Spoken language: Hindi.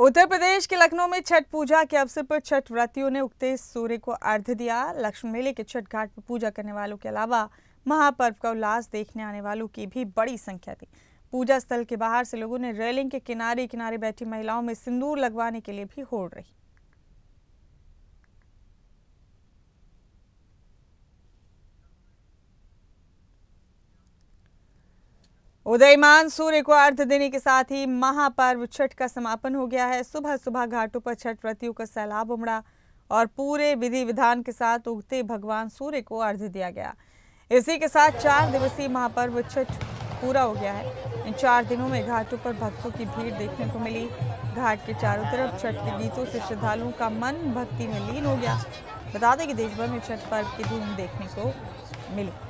उत्तर प्रदेश के लखनऊ में छठ पूजा के अवसर पर छठ व्रतियों ने उगते सूर्य को अर्ध दिया लक्ष्मी मेले के छठ घाट पर पूजा करने वालों के अलावा महापर्व का उल्लास देखने आने वालों की भी बड़ी संख्या थी पूजा स्थल के बाहर से लोगों ने रेलिंग के किनारे किनारे बैठी महिलाओं में सिंदूर लगवाने के लिए भी होड़ रही उदयमान सूर्य को अर्थ देने के साथ ही महापर्व छठ का समापन हो गया है सुबह सुबह घाटों पर छठ व्रतियों का सैलाब उमड़ा और पूरे विधि विधान के साथ उगते भगवान सूर्य को अर्ध दिया गया इसी के साथ चार दिवसीय महापर्व छठ पूरा हो गया है इन चार दिनों में घाटों पर भक्तों की भीड़ देखने को मिली घाट के चारों तरफ छठ के गीतों से श्रद्धालुओं का मन भक्ति में लीन हो गया बता दें कि देश भर में छठ पर्व की धूम देखने को मिली